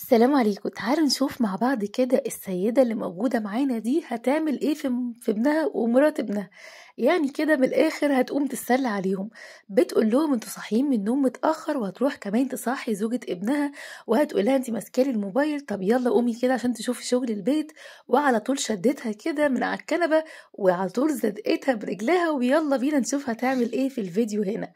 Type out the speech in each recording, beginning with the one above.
السلام عليكم تعالوا نشوف مع بعض كده السيدة اللي موجودة معانا دي هتعمل ايه في, ابنها ومرات ابنها يعني كده من الاخر هتقوم تتسلى عليهم بتقول لهم انتوا صاحيين من النوم متاخر وهتروح كمان تصحي زوجة ابنها وهتقول لها انت ماسكالي الموبايل طب يلا قومي كده عشان تشوفي شغل البيت وعلى طول شدتها كده من على الكنبة وعلى طول زدقتها برجلها ويلا بينا نشوف هتعمل ايه في الفيديو هنا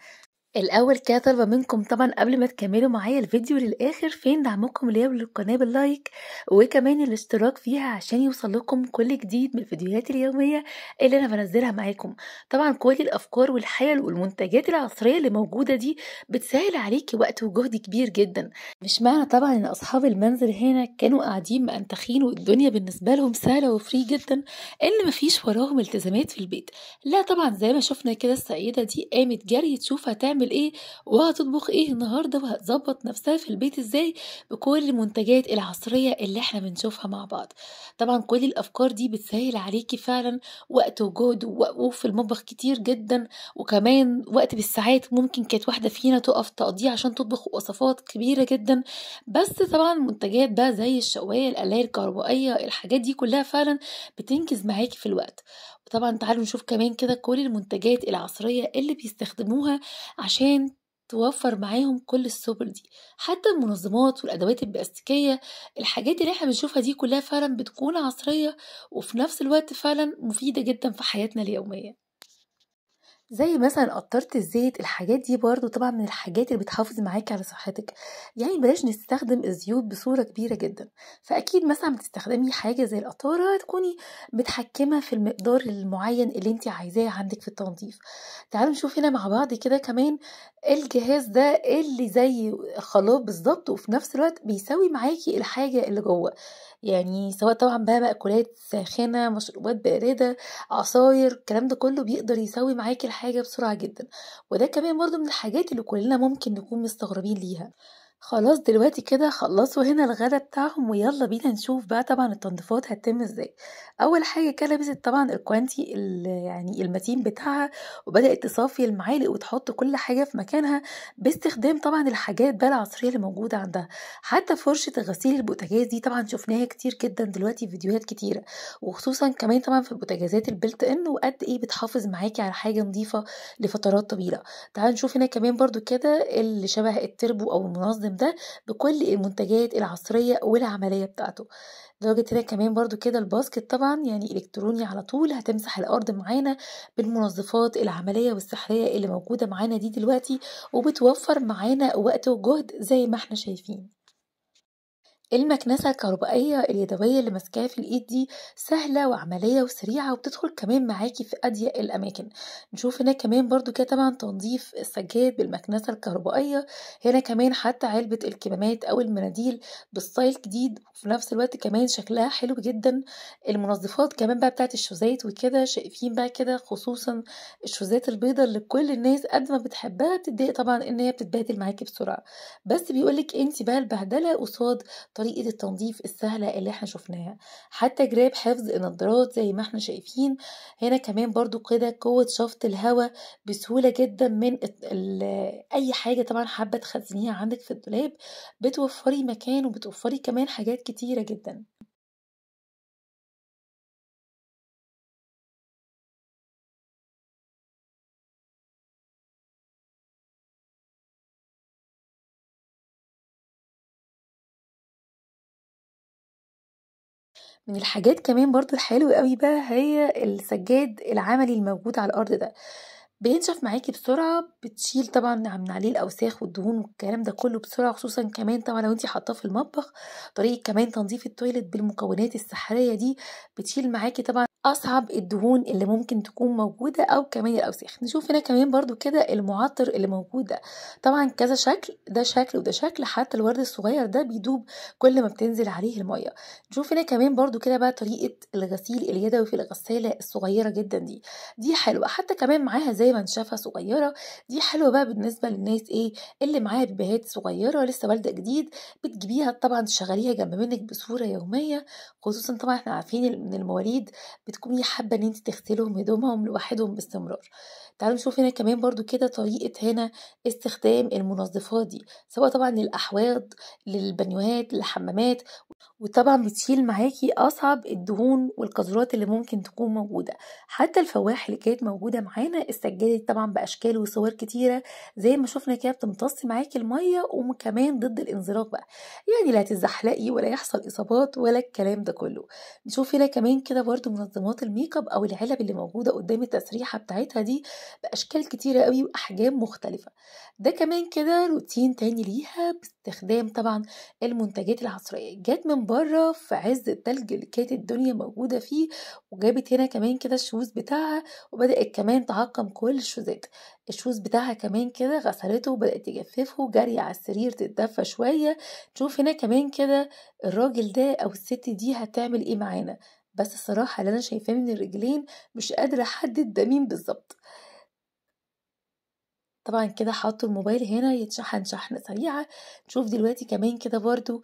الأول كده طالبة منكم طبعا قبل ما تكملوا معايا الفيديو للآخر فين دعمكم ليا وللقناة باللايك وكمان الاشتراك فيها عشان يوصلكم كل جديد من الفيديوهات اليومية اللي أنا بنزلها معاكم طبعا كل الأفكار والحيل والمنتجات العصرية اللي موجودة دي بتسهل عليكي وقت وجهد كبير جدا مش معنى طبعا إن أصحاب المنزل هنا كانوا قاعدين مأنتخين والدنيا بالنسبة لهم سهلة وفري جدا إن مفيش وراهم التزامات في البيت لا طبعا زي ما شفنا كده السيدة دي قامت جري تشوف هتعمل هتعمل ايه وهتطبخ ايه النهارده وهتظبط نفسها في البيت ازاي بكل المنتجات العصريه اللي احنا بنشوفها مع بعض طبعا كل الافكار دي بتسهل عليكي فعلا وقت وجهد ووقوف في المطبخ كتير جدا وكمان وقت بالساعات ممكن كانت واحده فينا تقف تقضيه عشان تطبخ وصفات كبيره جدا بس طبعا منتجات بقى زي الشوايه الالات الكهربائيه الحاجات دي كلها فعلا بتنجز معاكي في الوقت وطبعا تعالوا نشوف كمان كده كل المنتجات العصريه اللي بيستخدموها عشان توفر معاهم كل السبل دي حتى المنظمات والأدوات البلاستيكية الحاجات اللي احنا بنشوفها دي كلها فعلا بتكون عصرية وفي نفس الوقت فعلا مفيدة جدا في حياتنا اليومية زي مثلا قطرة الزيت الحاجات دي برضو طبعا من الحاجات اللي بتحافظ معاكي على صحتك يعني بلاش نستخدم الزيوت بصورة كبيرة جدا فأكيد مثلا بتستخدمي حاجة زي القطارة تكوني متحكمة في المقدار المعين اللي انت عايزاه عندك في التنظيف تعالوا نشوف هنا مع بعض كده كمان الجهاز ده اللي زي خلاط بالظبط وفي نفس الوقت بيساوي معاكي الحاجة اللي جوه يعني سواء طبعا بقى مأكولات ساخنة مشروبات باردة عصاير الكلام ده كله بيقدر يساوي معاكي الحاجة حاجة بسرعة جدا وده كمان برضو من الحاجات اللي كلنا ممكن نكون مستغربين ليها خلاص دلوقتي كده خلصوا هنا الغدا بتاعهم ويلا بينا نشوف بقى طبعًا التنضيفات هتتم إزاي. أول حاجة كده لبست طبعًا الكوانتي يعني المتين بتاعها، وبدأت تصفّي المعالق وتحط كل حاجة في مكانها، باستخدام طبعًا الحاجات بقى العصرية اللي موجودة عندها. حتى فرشة غسيل البوتاجاز دي طبعًا شفناها كتير جدًا دلوقتي في فيديوهات كتيرة، وخصوصًا كمان طبعًا في البوتاجازات البلت ان وقد إيه بتحافظ معاكي على حاجة نضيفة لفترات طويلة. تعال نشوف هنا كمان برضه كده اللي شبه التربو أو المنظم الخاتم ده بكل المنتجات العصرية والعملية بتاعته لدرجة هنا كمان برضو كده الباسكت طبعا يعني إلكتروني على طول هتمسح الأرض معانا بالمنظفات العملية والسحرية اللي موجودة معانا دي دلوقتي وبتوفر معانا وقت وجهد زي ما احنا شايفين المكنسة الكهربائية اليدوية اللي ماسكاها في الإيد دي سهلة وعملية وسريعة وبتدخل كمان معاكي في أضيق الأماكن نشوف هنا كمان برضو كده طبعا تنظيف السجاد بالمكنسة الكهربائية هنا كمان حتى علبة الكمامات أو المناديل بالستايل جديد وفي نفس الوقت كمان شكلها حلو جدا المنظفات كمان بقى بتاعت الشوزات وكده شايفين بقى كده خصوصا الشوزات البيضة اللي كل الناس قد ما بتحبها بتضايق طبعا إن هي بتتبهدل معاكي بسرعة بس بيقولك أنت بقى البهدلة قصاد طريقه التنظيف السهله اللي احنا شفناها حتى جراب حفظ النظارات زي ما احنا شايفين هنا كمان برضو كده قوه شفط الهواء بسهوله جدا من اي حاجه طبعا حابه تخزنيها عندك في الدولاب بتوفري مكان وبتوفري كمان حاجات كتيره جدا من الحاجات كمان برضو الحلوة قوي بقى هي السجاد العملي الموجود على الأرض ده بينشف معاكي بسرعة بتشيل طبعا من عليه الأوساخ والدهون والكلام ده كله بسرعة خصوصا كمان طبعا لو انتي حاطاه في المطبخ طريقة كمان تنظيف التويلت بالمكونات السحرية دي بتشيل معاكي طبعا أصعب الدهون اللي ممكن تكون موجودة أو كمان الأوساخ نشوف هنا كمان برضو كده المعطر اللي موجودة طبعا كذا شكل ده شكل وده شكل حتى الورد الصغير ده بيدوب كل ما بتنزل عليه المية نشوف هنا كمان برضو كده بقى طريقة الغسيل اليدوي في الغسالة الصغيرة جدا دي دي حلوة حتى كمان معاها زي منشفة صغيرة دي حلوة بقى بالنسبة للناس إيه اللي معاها بيبيهات صغيرة لسه والدة جديد بتجيبيها طبعا تشغليها جنب منك بصورة يومية خصوصا طبعا احنا عارفين إن المواليد بتكوني حابه ان انت تغسلهم هدومهم لوحدهم باستمرار تعالوا نشوف هنا كمان برضو كده طريقة هنا استخدام المنظفات دي سواء طبعا للأحواض للبانيوهات للحمامات وطبعا بتشيل معاكي أصعب الدهون والقذورات اللي ممكن تكون موجودة حتى الفواح اللي كانت موجودة معانا استجدت طبعا بأشكال وصور كتيرة زي ما شفنا كده بتمتص معاكي المية وكمان ضد الانزلاق بقى يعني لا هتتزحلقي ولا يحصل إصابات ولا الكلام ده كله نشوف هنا كمان كده برضو منظمات الميك اب أو العلب اللي موجودة قدام التسريحة بتاعتها دي بأشكال كتيرة قوي وأحجام مختلفة ده كمان كده روتين تاني ليها باستخدام طبعا المنتجات العصرية جت من بره في عز التلج اللي كانت الدنيا موجودة فيه وجابت هنا كمان كده الشوز بتاعها وبدأت كمان تعقم كل الشوزات الشوز بتاعها كمان كده غسلته وبدأت تجففه جري على السرير تتدفى شوية تشوف هنا كمان كده الراجل ده أو الست دي هتعمل ايه معانا بس الصراحة اللي أنا شايفاه من الرجلين مش قادرة أحدد ده مين بالظبط طبعا كده حاطه الموبايل هنا يتشحن شحنة سريعة نشوف دلوقتي كمان كده برضو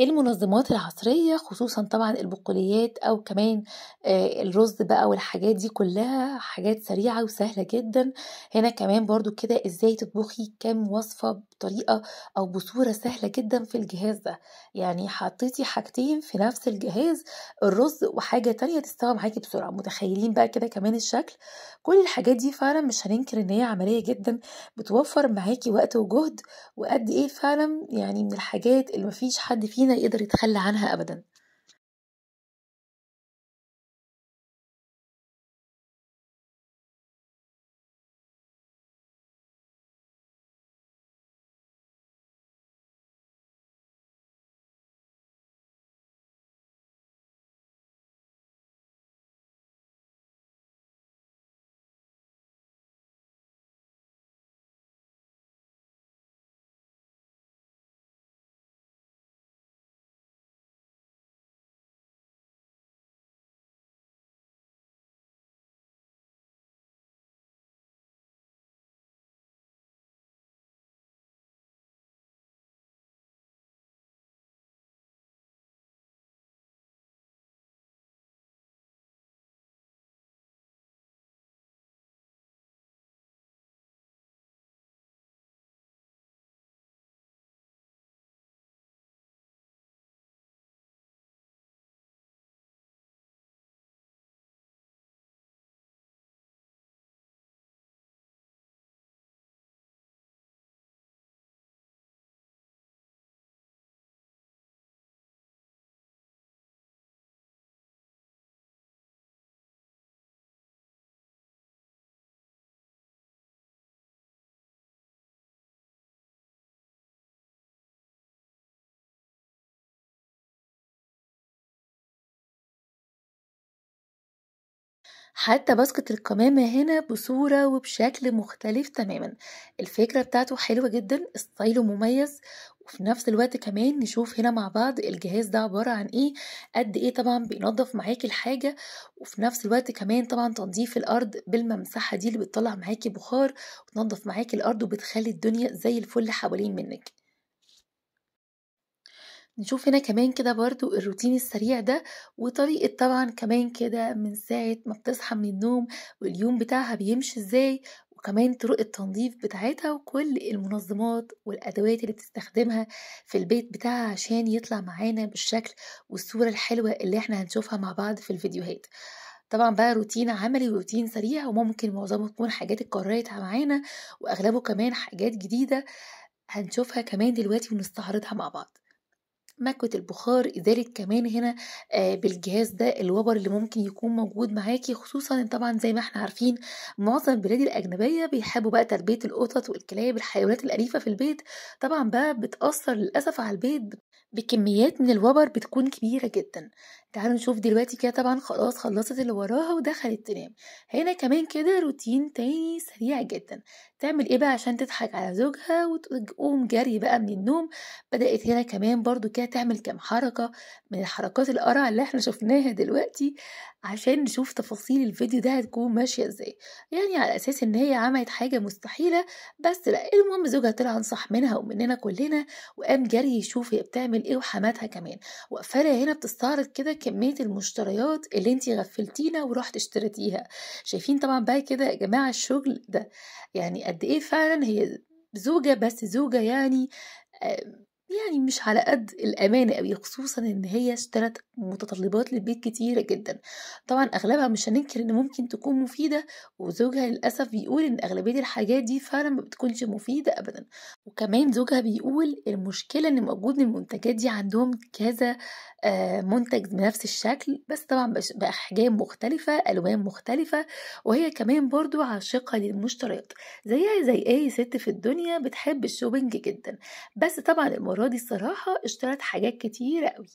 إيه المنظمات العصرية خصوصا طبعا البقوليات أو كمان آه، الرز بقى والحاجات دي كلها حاجات سريعة وسهلة جدا هنا كمان برضو كده ازاي تطبخي كام وصفة بطريقة أو بصورة سهلة جدا في الجهاز ده يعني حطيتي حاجتين في نفس الجهاز الرز وحاجة تانية تستوى معاكي بسرعة متخيلين بقى كده كمان الشكل كل الحاجات دي فعلا مش هننكر ان هي عملية جدا بتوفر معاكي وقت وجهد وقد ايه فعلا يعني من الحاجات اللي مفيش حد فينا يقدر يتخلى عنها أبدا حتى باسكت القمامة هنا بصورة وبشكل مختلف تماما الفكرة بتاعته حلوة جدا ستايله مميز وفي نفس الوقت كمان نشوف هنا مع بعض الجهاز ده عبارة عن ايه قد ايه طبعا بينظف معاكي الحاجة وفي نفس الوقت كمان طبعا تنظيف الارض بالممسحة دي اللي بتطلع معاكي بخار وتنظف معاكي الارض وبتخلي الدنيا زي الفل حوالين منك نشوف هنا كمان كده برضو الروتين السريع ده وطريقة طبعا كمان كده من ساعة ما بتصحى من النوم واليوم بتاعها بيمشي ازاي وكمان طرق التنظيف بتاعتها وكل المنظمات والأدوات اللي بتستخدمها في البيت بتاعها عشان يطلع معانا بالشكل والصورة الحلوة اللي احنا هنشوفها مع بعض في الفيديوهات طبعا بقى روتين عملي وروتين سريع وممكن معظمه تكون حاجات اتكررت معانا واغلبه كمان حاجات جديده هنشوفها كمان دلوقتي ونستعرضها مع بعض مكوة البخار إزالة كمان هنا آه، بالجهاز ده الوبر اللي ممكن يكون موجود معاكي خصوصا طبعا زي ما احنا عارفين معظم البلاد الأجنبية بيحبوا بقى تربية القطط والكلاب الحيوانات الأليفة في البيت طبعا بقى بتأثر للأسف على البيت بكميات من الوبر بتكون كبيرة جدًا. تعالوا نشوف دلوقتي كده طبعًا خلاص خلّصت اللي وراها ودخلت تنام. هنا كمان كده روتين تاني سريع جدًا، تعمل إيه بقى عشان تضحك على زوجها وتقوم جري بقى من النوم، بدأت هنا كمان برضه كده تعمل كام حركة من الحركات القرع اللي إحنا شُفناها دلوقتي. عشان نشوف تفاصيل الفيديو ده هتكون ماشية ازاي يعني على أساس إن هي عملت حاجة مستحيلة بس لا المهم زوجها طلع انصح منها ومننا كلنا وقام جري يشوف هي بتعمل ايه وحماتها كمان وقفالة هنا بتستعرض كده كمية المشتريات اللي انتي غفلتينا ورحت اشتريتيها شايفين طبعا بقى كده يا جماعة الشغل ده يعني قد ايه فعلا هي زوجة بس زوجة يعني يعني مش على قد الأمانة قوي خصوصا إن هي اشترت متطلبات للبيت كتيرة جدا طبعا أغلبها مش هننكر إن ممكن تكون مفيدة وزوجها للأسف بيقول إن أغلبية الحاجات دي فعلا ما بتكونش مفيدة أبدا وكمان زوجها بيقول المشكلة إن موجود من المنتجات دي عندهم كذا آه، منتج بنفس الشكل بس طبعا بأحجام مختلفة ألوان مختلفة وهي كمان برضو عاشقة للمشتريات زيها زي أي ست في الدنيا بتحب الشوبينج جدا بس طبعا المرة المرة دي الصراحة اشترت حاجات كتيرة قوي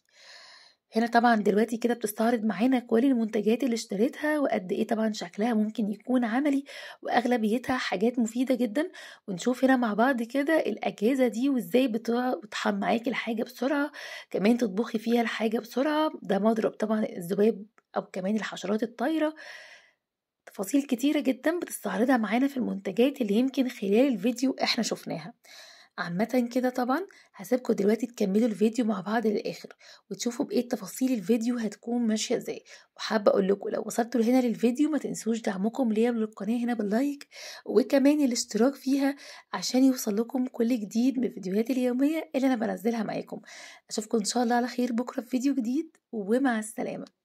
هنا طبعا دلوقتي كده بتستعرض معانا كل المنتجات اللي اشتريتها وقد ايه طبعا شكلها ممكن يكون عملي واغلبيتها حاجات مفيده جدا ونشوف هنا مع بعض كده الاجهزه دي وازاي بتطحن معاكي الحاجه بسرعه كمان تطبخي فيها الحاجه بسرعه ده مضرب طبعا الذباب او كمان الحشرات الطايره تفاصيل كتيره جدا بتستعرضها معانا في المنتجات اللي يمكن خلال الفيديو احنا شفناها عامة كده طبعا هسيبكم دلوقتي تكملوا الفيديو مع بعض للآخر وتشوفوا بإيه تفاصيل الفيديو هتكون ماشية إزاي وحابة أقول لكم لو وصلتوا لهنا للفيديو ما تنسوش دعمكم ليا وللقناة هنا باللايك وكمان الاشتراك فيها عشان يوصل لكم كل جديد من فيديوهاتي اليومية اللي أنا بنزلها معاكم أشوفكم إن شاء الله على خير بكرة في فيديو جديد ومع السلامة